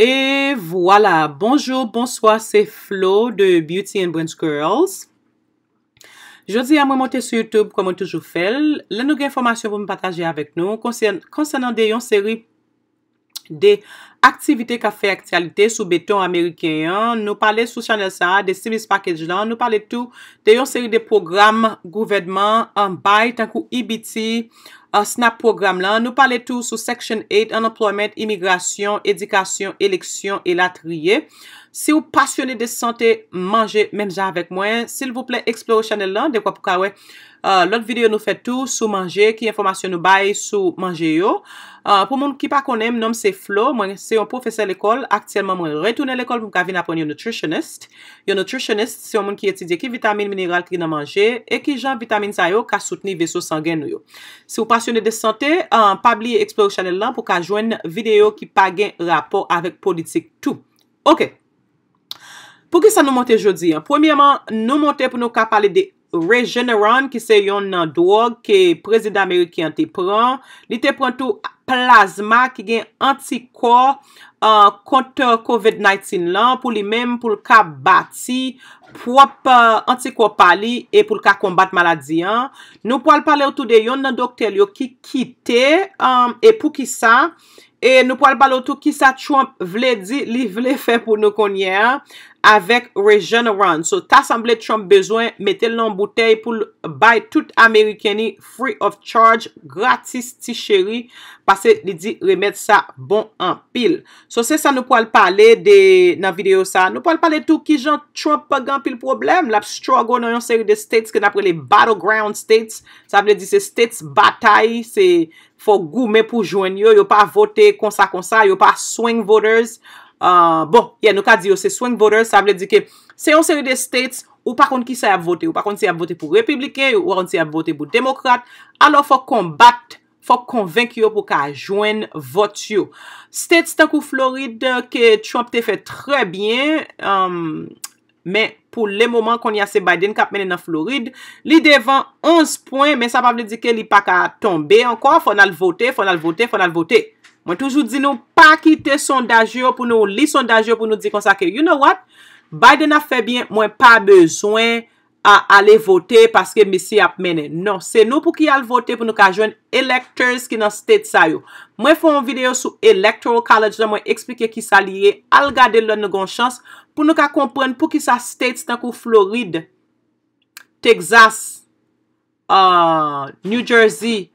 Et voilà, bonjour, bonsoir, c'est Flo de Beauty and Brands Girls. Jeudi, am remonté sur YouTube, comme on toujours fait. La nouvelle information que vous m'avez partagé avec nous, concernant de yon série d'activités qui a fait actualité sous béton américain. Nous parlait sur Chanel Sa, de Simis Package Land, nous parlait tout de yon série de programmes gouvernement en bail tant qu'au IBT. Snap program lan, nou pale tou sou Section 8, Unemployment, Immigration, Edikasyon, Eleksyon e Latriye. Si ou pasyonè de sante, manje menja avèk mwen. Sil vouple, explore chanel lan, dekwa pou ka wè euh, lòt videyo nou fè tou, sou manje, ki informasyon nou bay, sou manje yo. Euh, pou moun ki pa konèm, nom se Flo, mwen se yon profese l'ekol, aktyèlman mwen retounè l'ekol pou ka vin apon yon nutritionist. Yon nutritionist, se yon moun ki etidye ki vitamine mineral ki gina manje, e ki jan vitamine sa yo, ka soutni veso sangen nou yo. Si ou pasyonè de sante, euh, pabli explore chanel lan pou ka jwen videyo ki pa gen rapor avèk politik tou. Ok. Pou ki sa nou monte jodi an? Premiyaman, nou monte pou nou ka pali de Regeneron ki se yon nan drog ke prezident Amerik ki an te pran. Li te pran tou plasma ki gen antikor euh, kontor COVID-19 lan pou li menm pou l ka bati prop euh, antikor pali e pou l ka kombat maladi an. Nou pou al pale ou tou de yon nan doktel yo ki kite euh, e pou ki sa... E nou pou al balotou ki sa Trump vle di li vle fe pou nou konye a, avek Regeneron. So ta samble Trump bezwen metel nan boutey pou bay tout Amerikani free of charge, gratis ti cheri, pase li di remet sa bon an pil. So se sa nou pou al pale de nan video sa, nou pou al pale tou ki jan Trump pa gan pil problem, la pstrogon nan yon seri de states ke napre le battleground states, sa vle di se states batay, se... Fok goume pou jwen yo, yo pa vote konsa konsa, yo pa swing voters. Uh, bon, ya nou ka di yo se swing voters, sa vle di ke se yon seri de states ou pa konti ki se ap vote, ou pa konti se ap vote pou republiken, ou pa konti se ap vote pou demokrate. Alo fok kon bat, fok kon venk yo pou ka jwen vote yo. States takou Floride ke Trump te fe tre bien, fok. Um, men pou le moman kon yase Biden kap menen nan Floride, li devan 11 poin, men sa pa vne di ke li pa ka tombe anko, fon al vote, fon al vote, fon al vote. Mwen toujou di nou pa kite sondajyo pou nou li sondajyo pou nou di konsake. You know what? Biden a fe bien, mwen pa bezwen, a ale vote paske misi ap mene. Non, se nou pou ki al vote pou nou ka jwen elektors ki nan stets a yo. Mwen fwen yon video sou electoral college da mwen eksplike ki sa liye al gade lè nè gon chans pou nou ka kompren pou ki sa stets tan kou Floride, Texas, uh, New Jersey,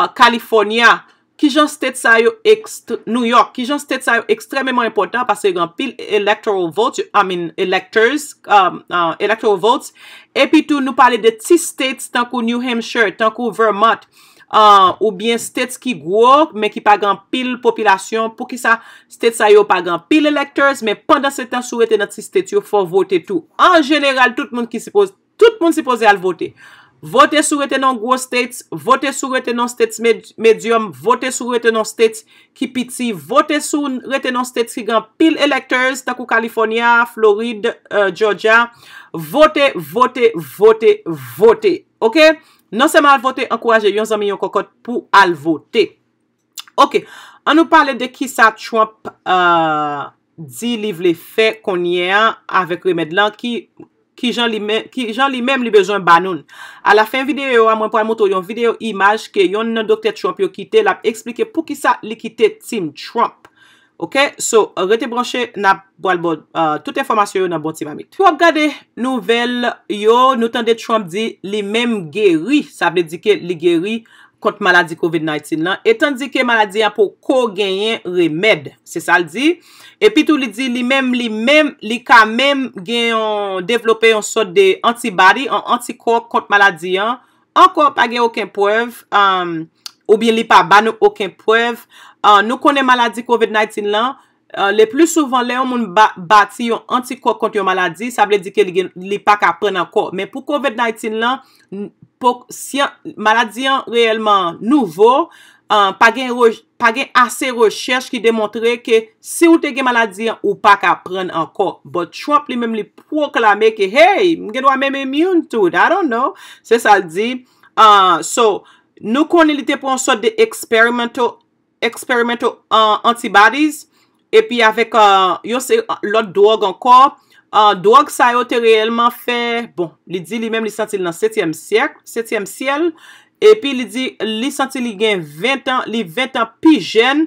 uh, California, Ki jan stèts a yo New York, ki jan stèts a yo ekstremèman important, pase yo gan pil electoral votes, amin electors, um, uh, electoral votes. Epi tou nou pale de ti stèts tankou New Hampshire, tankou Vermont, uh, ou bien stèts ki gwo, men ki pa gan pil populasyon, pou ki sa stèts a yo pa gan pil electors, men pandan se tan souwete nan ti stèts yo fò votè tou. An jenèral, tout moun si pose al votè. Vote sou retenan gwo stets, vote sou retenan stets medyum, vote sou retenan stets ki piti, vote sou retenan stets ki gan pil elektors takou Kaliforniya, Floride, euh, Georgia, vote, vote, vote, vote, ok? Non seman al vote, ankoraje yon zami yon kokot pou al vote. Ok, an nou pale de ki sa Trump euh, di liv le fe konye an avek remèd lan ki... Ki jan li men, ki jan li men li bezon banoun. A la fin videyo, a mwen pou an moutou yon videyo imaj, ke yon nan Dr. Trump yo kite, l ap eksplike pou ki sa li kite Tim Trump. Ok? So, rete branche nan boal bon, tout informasyon yo nan bon Tim Amit. Po ap gade nouvel, yo, nou tende Trump di, li men gery, sa ap dedike li gery, kont maladi COVID-19 lan, etan di ke maladi an pou ko genyen remèd, se sa l di, epi tou li di, li menm li menm, li ka menm genyon developè yon sot de antibary, yon antikor kont maladi an, ankor pa genyon oken prev, um, ou bien li pa ban nou oken prev, uh, nou konen maladi COVID-19 lan, uh, le plou souvan le yon moun bati yon antikor kont yon maladi, sa vle di ke li pa ka pren an kor, men pou COVID-19 lan, nou, pok si maladyan reyelman nouvo, pa gen ase rechèche ki demontre ke si ou te gen maladyan ou pa ka pren anko. But Trump li mem li proklame ke hey, mgen wame mè mè moun tout, I don't know. Se sa di, nou kon li te pon sot de experimental antibodies, epi avèk yon se lot drog anko, An, drok sa yo te reyelman fe, bon, li di li men li santi li nan 7e siyek, 7e siyek, epi li di li santi li gen 20 an, li 20 an pi jen,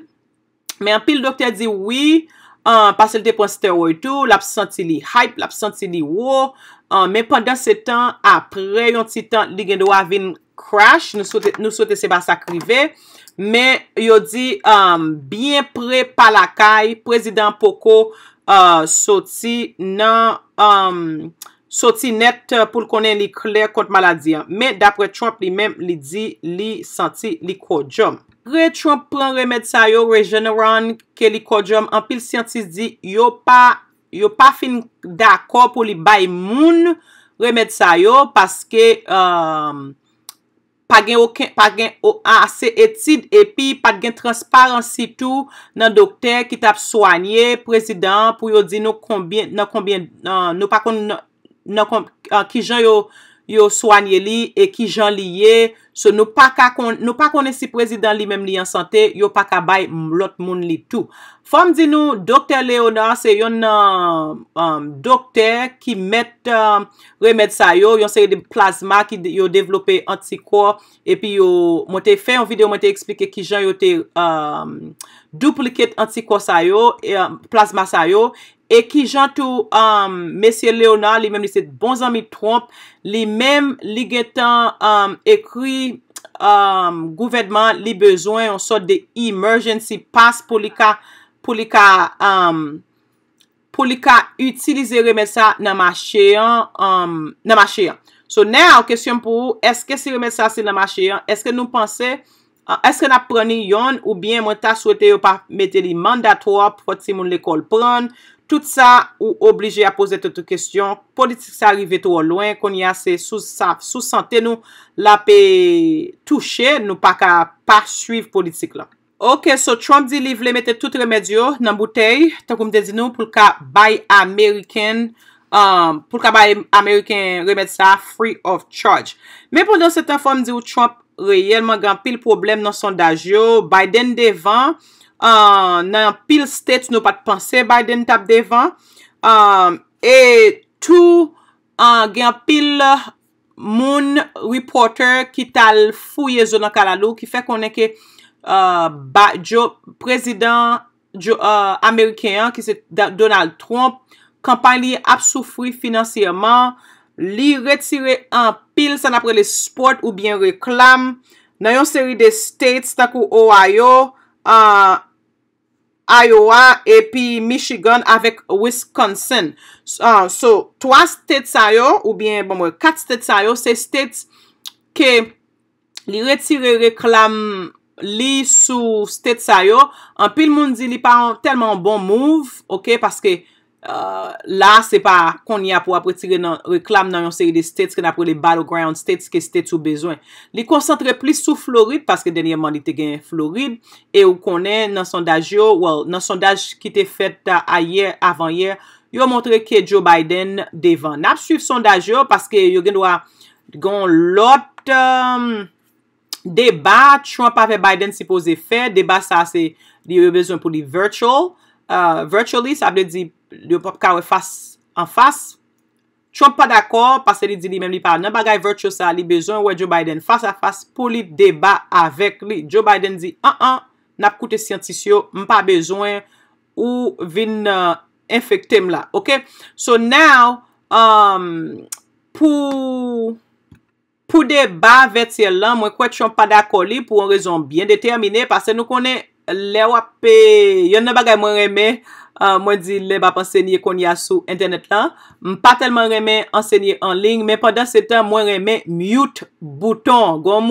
men api l doktor di wii, an, paselte pon steroidou, lap santi li hype, lap santi li wo, an, men pandan se tan, apre yon ti tan, li gen do avin crash, nou sote se ba sa krive, men yo di, an, euh, bien pre palakay, prezident poko, Euh, euh, soti net pou l konen li kler kont maladyan. Me dapre Trump li menm li di li santi li kodjom. Re Trump pren remèd sa yo rejeneron ke li kodjom, anpil siyantis di yo pa fin d'akor pou li bay moun remèd sa yo paske... Euh, pa gen ase etid epi, pa gen transparansi tou nan dokter, kit ap soanye, prezident, pou yo di nou konbyen, nou konbyen, nou pakon, nou kon, ki jay yo, yo swanye li, e ki jan li ye, se nou pa kone si prezident li mem li yon sante, yo pa ka bay lot moun li tou. Fom di nou, doktor leonor se yon um, um, doktor ki met um, remed sa yo, yon se yon plasma ki yo devlope antikor, e pi yo mwete fe yon video mwete eksplike ki jan yo te dupliket antikor sa yo, e, plasma sa yo, E ki jantou M. Um, Leonard, li menm li se bon zami Trump, li menm li getan um, ekri um, gouvedman li bezwen an sot de emergency pass pou li ka utilize remesa nan ma cheyan. So, nan an kesyon pou ou, eske si remesa se nan ma cheyan, eske nou panse... Ah, Eske na prani yon ou bien mwen ta souwete yo pa mete li mandato ap pot si moun lekol pran? Tout sa ou oblije a pose tete kestyon, politik sa arrive to ou loin, konye ase sousante nou la pe touche nou pa ka pasuiv politik la. Ok, so Trump di li vle mete tout remedyo nan boutei, takoum de di nou pou lka Baye Amerikene. Um, pou ka baye Ameriken remèd sa free of charge. Men pwèndan se tan fòm di wè Trump reyèlman gyan pil problem nan sondaj yo, Biden devan, um, nan pil stèt nou pat panse Biden tap devan, um, e tou gyan pil moun reporter ki tal fouye zo nan kalalou, ki fè konen ke uh, president uh, Ameriken, Donald Trump, Kampan li ap soufri finansiyaman. Li retire an pil san apre le sport ou bien reklam. Nan yon seri de states takou Ohio, uh, Iowa, epi Michigan avek Wisconsin. So, 3 uh, states a yo ou bien, bon mwen, 4 states a yo. Se states ke li retire reklam li sou states a yo. An pil moun di li pa an telman bon mouv, ok, paske... Euh, la se pa kon ya pou apre tire nan reklam nan yon seri de states ken apre le battleground states ke states ou bezwen. Li koncentre plis sou Floride, paske denye man li te gen Floride, e ou konen nan sondaj yo, well, nan sondaj ki te fet ayer, avan yer, yo montre ke Joe Biden devan. Nap suiv sondaj yo, paske yo gen do a gon lot debat, chan pa fe Biden se pose fe, debat sa se li yo bezwen pou li virtual, euh, virtually, sa apre di... li yo pap kawe fas an fas, chon pa d'akor, pase li di li mem li pa, nan bagay vert yo sa li bezon, wè Joe Biden fas a fas, pou li deba avèk li, Joe Biden di, an an, nap koute siyantisyon, m pa bezon, ou vin euh, infekte m la, ok, so now, um, pou, pou deba avèk siyantisyon lan, mwen kwek chon pa d'akor li, pou an rezon bien determine, pase nou konen, le wap pe, yon nan bagay mwen reme, an, Euh, mwen di le bap ansenye kon ya sou internet lan. M pa telman reme ansenye anling. Men padan se tan mwen reme mute bouton. Gon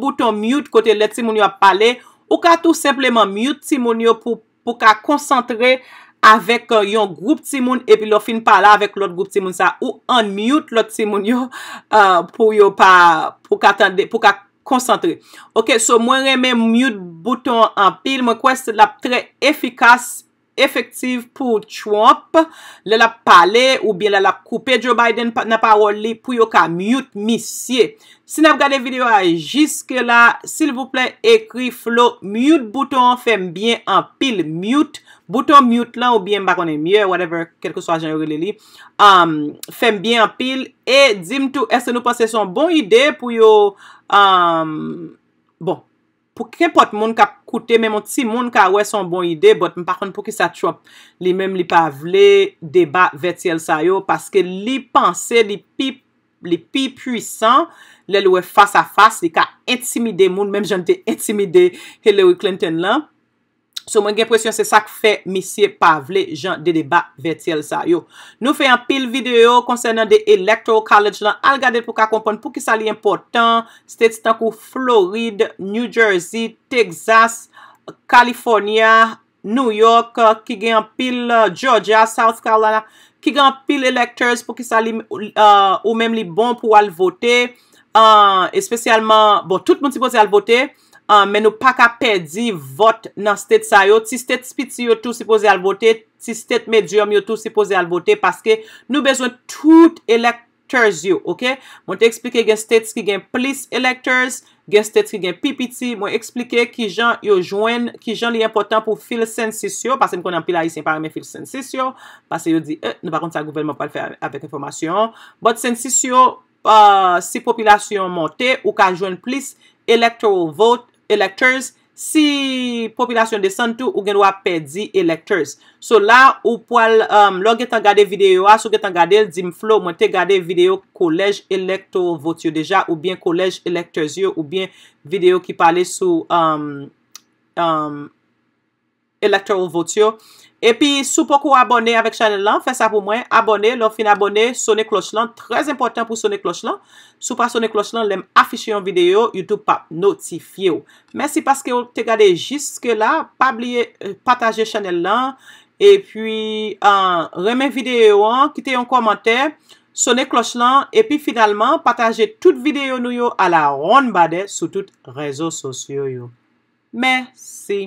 bouton mute kote let ti moun yo ap pale. Ou ka tout sepleman mute ti moun yo pou ka konsantre. Avèk yon group ti moun. Epi lò fin pala avèk lòt group ti moun sa. Ou an mute lot ti moun yo pou yo pa pou ka konsantre. Euh, euh, ok, so mwen reme mute bouton an pil. Mwen kwen se lap tre efikas. Efective pou Trump Le la pale ou bien le la koupe Joe Biden na pa wole li pou yo ka Mute misye Sin ap gade videyo a jiske la Sil vouple ekri flow Mute bouton fem bien an pil Mute bouton mute la ou bien Bakon e mye whatever kelko so a jan yore li Fem bien an pil E dim tou esen nou pense son Bon ide pou yo um, Bon pou ke pot moun ka koute, men moun ti moun ka we son bon ide, bot, men par kon pou ki sa trop, li men li pa avle, deba vet yel sayo, paske li panse, li pi, li pi puisan, le we fasa fasa, li ka intimide moun, menm jante intimide, he le we Clinton lan, Sou mwen gen presyon se sak fe misye pavle jan de debat vetel sa yo. Nou fe an pil video konsen nan de electoral college lan. Al gade pou ka kompon pou ki sa li important. State stankou Florida, New Jersey, Texas, California, New York. Ki gen an pil uh, Georgia, South Carolina. Ki gen an pil electors pou ki sa li uh, ou menm li bon pou al vote. Uh, Espesyalman, bon tout moun si pose bon al vote. men nou pa ka pedi vot nan sted sa yo, ti sted spiti yo tou sipoze al vote, ti sted medyom yo tou sipoze al vote, paske nou bezon tout elektors yo, ok? Mwen te eksplike gen sted ki gen plis elektors, gen sted ki gen pipiti, mwen eksplike ki jan yo jwen, ki jan li important pou fil sensisyon, paske m konan pila yi sin pari men fil sensisyon, paske yo di, eh, nou pa kont sa gouven mwen pal fè avèk informasyon, bot sensisyon, euh, si populasyon monte, ou ka jwen plis elektor yo vote, Elekterz, si popilasyon de santou, ou gen wap pedi elekterz. So la, ou po al, um, lò gen tan gade videyo a, sou gen tan gade Dim Flo, mwen te gade videyo kolej elekto votyo deja, ou bien kolej elekterz yo, ou bien videyo ki pale sou, amm, um, amm. Um, elektron vout yo. E pi sou pokou abone avèk chanel lan, fè sa pou mwen, abone, lò fin abone, sone kloch lan, trèz important pou sone kloch lan. Sou pa sone kloch lan, lèm afiche yon video, YouTube pa notifi euh, euh, yo. Mèsi paske yo te gade jiske la, pataje chanel lan, e pi remè video, kite yon komante, sone kloch lan, e pi finalman, pataje tout video nou yo ala ron bade sou tout rezo sosyo yo. Mèsi.